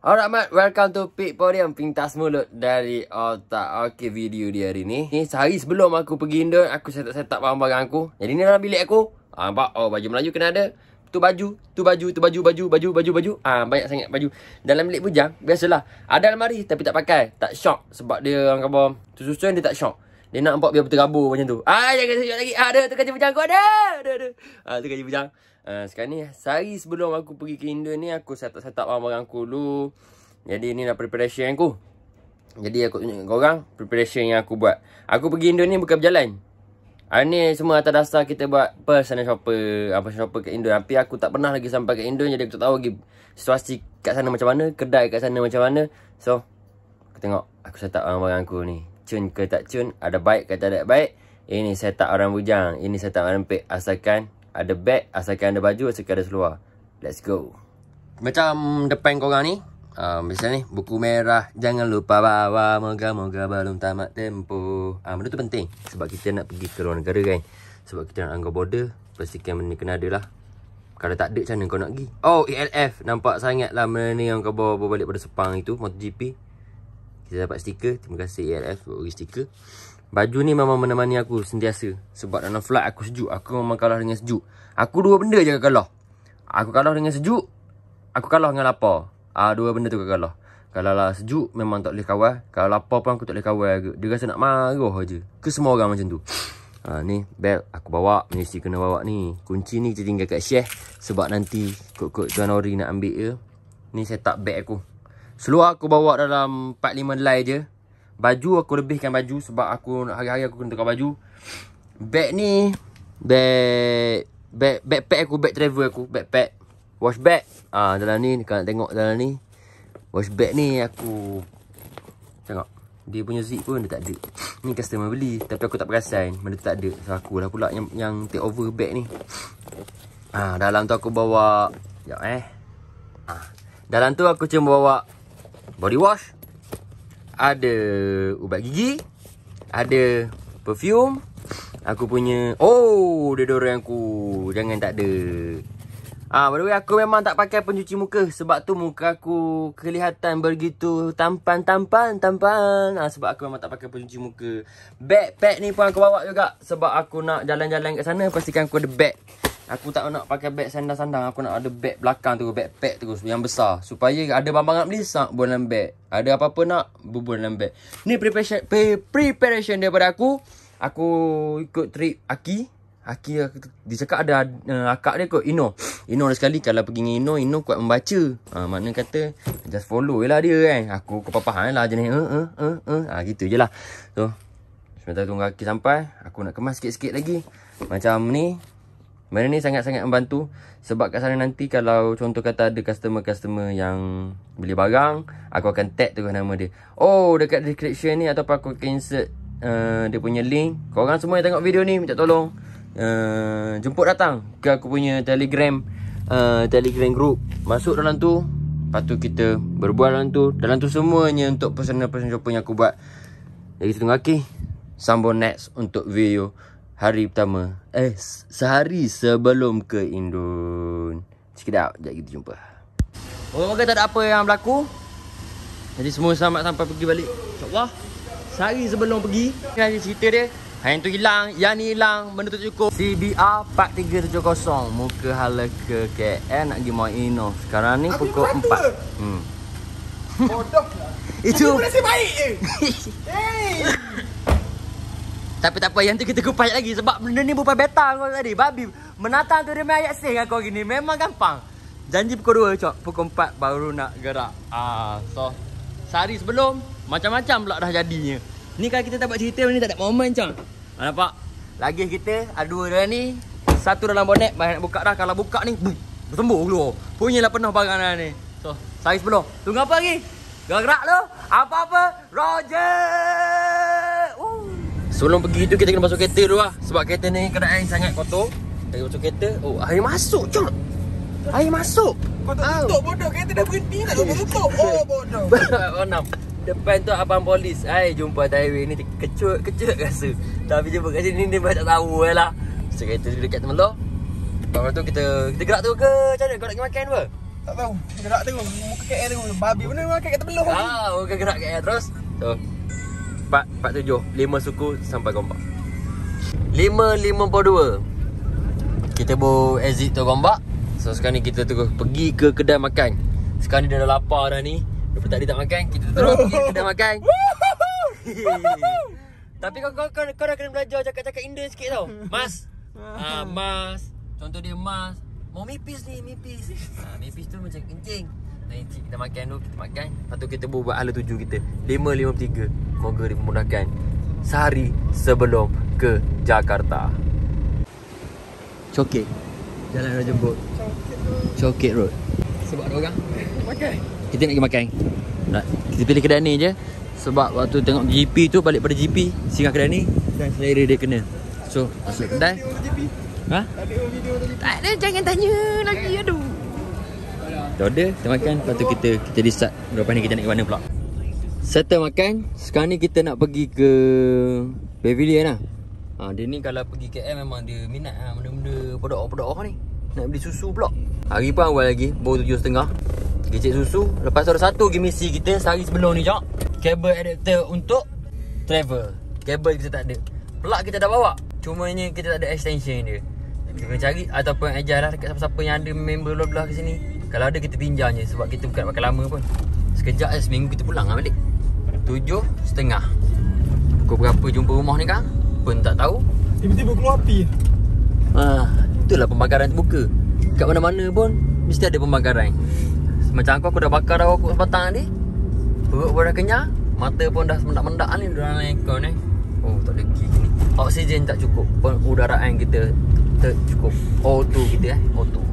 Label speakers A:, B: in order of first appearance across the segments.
A: Alright mate, welcome to Pickporium Pintas Mulut dari Otak. Okay, video dia hari ni. Ni sehari sebelum aku pergi Indon, aku setup-setup barang-barang aku. Jadi ni dalam bilik aku. Ah, nampak oh baju Melayu kena ada. Tu baju, tu baju, tu baju, baju, baju, baju, baju. Ah, banyak sangat baju. Dalam bilik bujang, biasalah. Ada almari tapi tak pakai, tak shock sebab dia orang kata susun dia tak shock. Dia nak nampak biar bertergabur macam tu. Ah, jangan sejuk lagi. Ah, ada tukar bujang aku ada. Ada ada. Ah, tukar bujang. Ah, sekarang ni sehari sebelum aku pergi ke Indo ni aku setap-setap barang-barang aku dulu. Jadi ni dah preparation aku. Jadi aku tunjuk dengan korang preparation yang aku buat. Aku pergi Indo ni bukan berjalan. Ah, ni semua atas dasar kita buat personal shopper. Apa ah, shopper ke Indo. Tapi aku tak pernah lagi sampai ke Indo jadi aku tak tahu lagi situasi kat sana macam mana, kedai kat sana macam mana. So, aku tengok aku setap barang-barang aku ni cun ke tak cun Ada baik ke tak ada baik Ini saya tak orang bujang Ini saya tak orang pek Asalkan ada beg Asalkan ada baju Asalkan ada seluar Let's go Macam depan korang ni Uh, um, misalnya ni Buku merah Jangan lupa bawa Moga-moga belum tamat tempo. uh, ah, Benda tu penting Sebab kita nak pergi ke luar negara kan Sebab kita nak anggar border Pastikan benda ni kena ada lah Kalau tak ada Macam mana kau nak pergi Oh ELF Nampak sangat lah Benda ni yang kau bawa, bawa balik pada Sepang itu MotoGP kita dapat stiker Terima kasih ELF Buat bagi stiker Baju ni memang menemani aku Sentiasa Sebab dalam flight aku sejuk Aku memang kalah dengan sejuk Aku dua benda je akan kalah Aku kalah dengan sejuk Aku kalah dengan lapar Ah Dua benda tu akan kalah Kalau lah sejuk Memang tak boleh kawal Kalau lapar pun aku tak boleh kawal Dia rasa nak marah je Ke semua orang macam tu Ha, ni belt aku bawa Mesti kena bawa ni Kunci ni kita tinggal kat Syekh Sebab nanti Kot-kot Tuan nak ambil ke Ni set up bag aku Seluar aku bawa dalam 4 5 helai je. Baju aku lebihkan baju sebab aku hari-hari aku kena tukar baju. Bag ni bag bag pack aku bag travel aku bag pack wash bag ah ha, dalam ni kau nak tengok dalam ni wash bag ni aku tengok dia punya zip pun dia tak ada ni customer beli tapi aku tak perasan benda tu tak ada so aku lah pula yang yang take over bag ni ah ha, dalam tu aku bawa ya eh ah ha, dalam tu aku cuma bawa body wash, ada ubat gigi, ada perfume, aku punya oh, deodorant aku. Jangan tak ada. Ah, by the aku memang tak pakai pencuci muka sebab tu muka aku kelihatan begitu tampan-tampan tampan. Ah sebab aku memang tak pakai pencuci muka. Backpack ni pun aku bawa juga sebab aku nak jalan-jalan kat sana pastikan aku ada bag. Aku tak nak pakai beg sandang-sandang. Aku nak ada beg belakang tu. Beg pack tu yang besar. Supaya ada barang-barang nak beli, sak buat dalam beg. Ada apa-apa nak, buat dalam beg. Ni preparation, preparation daripada aku. Aku ikut trip Aki. Aki dia cakap ada uh, akak dia kot Ino Ino ada sekali kalau pergi dengan Ino Ino kuat membaca ha, uh, Maknanya kata Just follow je lah dia kan Aku kau faham lah jenis uh, uh, uh, uh. Ha, gitu je lah So Sementara tunggu Aki sampai Aku nak kemas sikit-sikit lagi Macam ni Benda ni sangat-sangat membantu sebab kat sana nanti kalau contoh kata ada customer-customer yang beli barang, aku akan tag tu nama dia. Oh, dekat description ni atau aku akan insert uh, dia punya link. Korang semua yang tengok video ni minta tolong uh, jemput datang ke aku punya telegram uh, telegram group. Masuk dalam tu. Lepas tu kita berbual dalam tu. Dalam tu semuanya untuk personal-personal shopping yang aku buat. Jadi kita tunggu akhir. Sambung next untuk video hari pertama eh sehari sebelum ke Indun. Check it out. Jap kita jumpa. Orang-orang tak ada apa yang berlaku. Jadi semua selamat sampai pergi balik. Insya-Allah. Sehari sebelum pergi, hari cerita dia Hain tu hilang, yang ni hilang, benda tu cukup CBR 4370 Muka hala ke KN nak pergi Mount Inno Sekarang ni Abi pukul 4 Hmm. Bodoh lah Itu Dia boleh baik je Hei tapi tak apa, yang tu kita kupas lagi sebab benda ni bukan beta kau tadi. Babi menatang tu dia main ayat sih kau gini. Memang gampang. Janji pukul 2 cok, pukul 4 baru nak gerak. Ah, so sehari sebelum macam-macam pula dah jadinya. Ni kalau kita tak buat cerita ni tak ada momen cok. Ah, nampak? Lagi kita ada dua dah ni. Satu dalam bonet banyak nak buka dah. Kalau buka ni, bersembur dulu. Punyalah penuh barang dah ni. So, sehari sebelum. Tunggu apa lagi? Gerak-gerak lu. Apa-apa? Roger! Sebelum pergi tu kita kena masuk kereta dulu lah Sebab kereta ni kena air sangat kotor Kita masuk kereta Oh air masuk cok Air masuk Kau tak ah. tutup oh. bodoh Kereta dah berhenti nak kau tutup Oh bodoh Oh enam Depan tu abang polis Hai jumpa Tyway ni Kecut kecut rasa Tapi jumpa kat sini dia pun tahu eh, lah So kereta tu dekat teman tu Lepas tu kita Kita gerak tu ke Macam mana kau nak pergi makan apa Tak tahu Gerak tu Muka KL tu Babi mana makan kat teman tu Ah, Muka gerak KL terus So Empat, empat tujuh Lima suku sampai Gombak Lima, lima puluh dua Kita baru exit tu Gombak So sekarang ni kita terus pergi ke kedai makan Sekarang ni dah lapar dah ni Lepas tadi tak makan Kita terus pergi ke kedai makan Tapi kau kau, kau, kau dah kena belajar cakap-cakap Indo sikit tau Mas ah, Mas Contoh dia mas Mau mipis ni, mipis ah, Mipis tu macam kencing Tanya kita makan tu Kita makan Lepas tu kita buat ala tuju kita 5.53 Moga dipermudahkan Sehari sebelum ke Jakarta Cokit Jalan Raja Bot Cokit Road Sebab ada orang Makan Kita nak pergi makan nah, Kita pilih kedai ni je Sebab waktu tengok GP tu Balik pada GP Singa kedai ni Dan selera dia kena So masuk kedai Ha? Tak ada video tadi Tak ada jangan tanya lagi Aduh kita order, kita makan, lepas tu kita kita decide berapa ni kita nak ke mana pula. Settle makan, sekarang ni kita nak pergi ke pavilion lah. Ha, dia ni kalau pergi KL memang dia minat lah benda-benda produk-produk orang ni. Nak beli susu pula. Hari pun awal lagi, baru 7.30. Pergi cek susu, lepas tu ada satu lagi misi kita sehari sebelum ni jok. Kabel adapter untuk travel. Kabel kita tak ada. Pelak kita dah bawa. Cuma ni kita tak ada extension dia. Kita kena cari ataupun ajar lah dekat siapa-siapa yang ada member belah-belah ke sini kalau ada kita pinjam je Sebab kita bukan pakai lama pun Sekejap je seminggu kita pulang lah balik Tujuh setengah Pukul berapa jumpa rumah ni kan Pun tak tahu Tiba-tiba keluar api ah, Itulah pembakaran terbuka Kat mana-mana pun Mesti ada pembakaran Macam aku aku dah bakar aku sepatang tadi Perut pun dah kenyang Mata pun dah mendak-mendak ni Dalam ekor ni Oh tak ada gig ni Oksigen tak cukup Pun udaraan kita Tak cukup O2 kita eh O2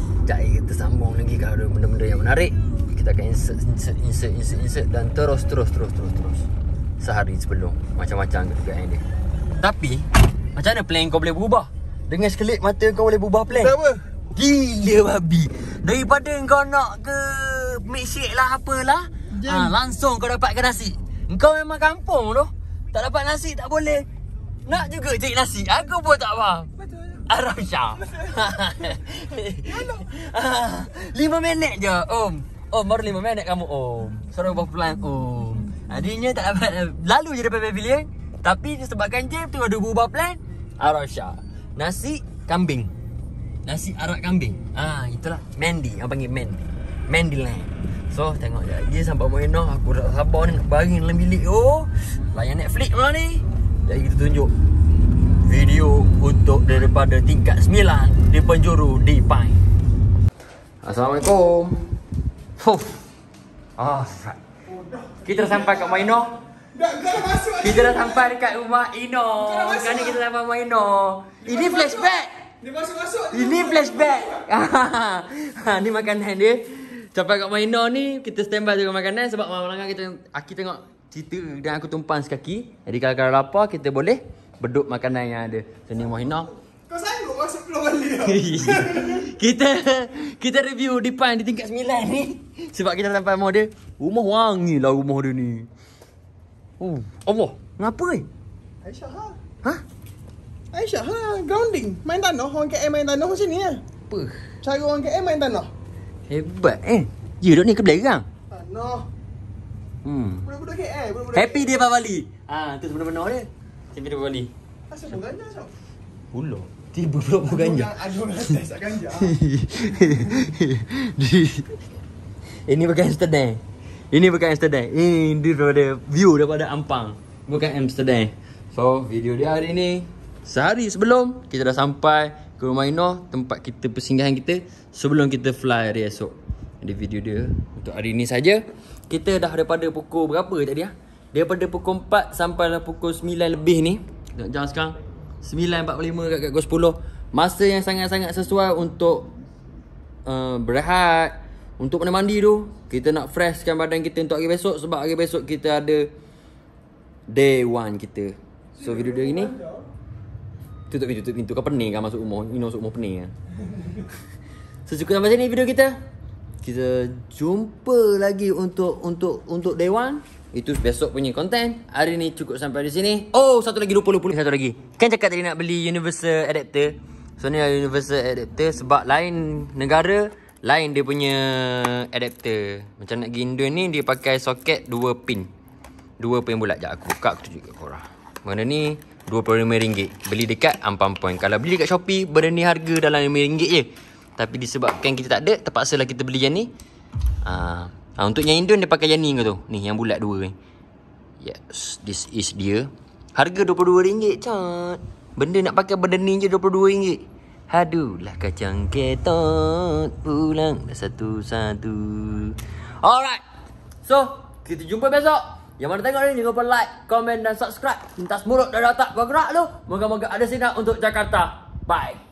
A: Oh, sekejap kita sambung lagi kalau ada benda-benda yang menarik. Kita akan insert, insert, insert, insert, insert dan terus, terus, terus, terus, terus. Sehari sebelum. Macam-macam ke dekat dia. Tapi, macam mana plan kau boleh berubah? Dengan sekelip mata kau boleh berubah plan? Kenapa? Gila babi. Daripada kau nak ke milkshake lah apalah. Ha, langsung kau dapatkan nasi. Kau memang kampung tu. Tak dapat nasi tak boleh. Nak juga cari nasi. Aku pun tak faham. Betul. Arabsha. lima minit je, Om. Om, baru lima minit kamu, Om. Seorang buah pelan, Om. Adinya tak dapat eh, lalu je daripada pavilion. Tapi disebabkan jam tu ada buah pelan, Arabsha. Nasi kambing. Nasi arak kambing. Ah, itulah. Mandy, yang panggil Mandy. Mandy lah. So, tengok je. Dia sampai Moino, aku dah sabar ni nak baring dalam bilik. Oh, layan Netflix malah ni. Jadi kita tunjuk video untuk daripada tingkat 9 di penjuru di Pai. Assalamualaikum. Fuh. Ah, oh, kita sampai kat Maino. Kita dah sampai dekat rumah Ino. Kan kita dah sampai Maino. Ini flashback. Ini masuk-masuk. Ini flashback. Ha, ni makanan dia. Sampai kat Maino ni, kita standby tengok makanan sebab malam-malam kan kita Aki ah, tengok cerita dan aku tumpang sekaki. Jadi kalau kalau lapar kita boleh beduk makanan yang ada. Sini Mohina. Kau sanggup masuk keluar balik kita kita review depan di tingkat 9 ni. Sebab kita sampai rumah dia. Rumah wangi lah rumah dia ni. Oh, Allah. Ngapa ni? Eh? Aisyah ha. Ha? Aisyah ha, grounding. Main tanah, orang KM main tanah sini ya. Apa? Cari orang KM main tanah. Hebat eh. Ya, duduk ni ke belakang. Tanah. Hmm. Budak-budak KM, budak-budak Happy dia Pak Bali. Ah, ha, tu sebenarnya dia. Tiba dia berbali Asal pun ganja sekejap Pula Tiba pula pun ganja Ada orang ada orang ganja Ini bukan Amsterdam Ini bukan Amsterdam Ini dia view daripada Ampang Bukan Amsterdam So video dia hari ni Sehari sebelum kita dah sampai ke rumah Ino Tempat kita persinggahan kita Sebelum kita fly hari esok Ada video dia untuk hari ni saja. Kita dah daripada pukul berapa tadi ha? Daripada pukul 4 sampai lah pukul 9 lebih ni Jam sekarang 9.45 kat pukul 10 Masa yang sangat-sangat sesuai untuk uh, Berehat Untuk mana mandi tu Kita nak freshkan badan kita untuk hari besok Sebab hari besok kita ada Day one kita So video dia ni Tutup pintu, tutup pintu Kau pening kan masuk rumah Ini masuk rumah pening kan So cukup sampai sini video kita kita jumpa lagi untuk untuk untuk dewan itu besok punya konten hari ni cukup sampai di sini oh satu lagi 20 puluh satu lagi kan cakap tadi nak beli universal adapter so ni ada universal adapter sebab lain negara lain dia punya adapter macam nak gindu ni dia pakai soket 2 pin 2 pin bulat jap aku buka aku tunjuk kat korang mana ni RM25 beli dekat Ampang Point kalau beli dekat Shopee benda ni harga dalam RM5 je tapi disebabkan kita tak ada Terpaksalah kita beli yang ni ha, Untuk yang Indon dia pakai yang ni kau tu Ni yang bulat dua ni Yes This is dia Harga RM22 cat Benda nak pakai benda ni je RM22 lah kacang ketot Pulang satu-satu Alright So Kita jumpa besok yang mana tengok ni, jangan lupa like, komen dan subscribe. Minta semurut dan otak bergerak tu. Moga-moga ada sinar untuk Jakarta. Bye.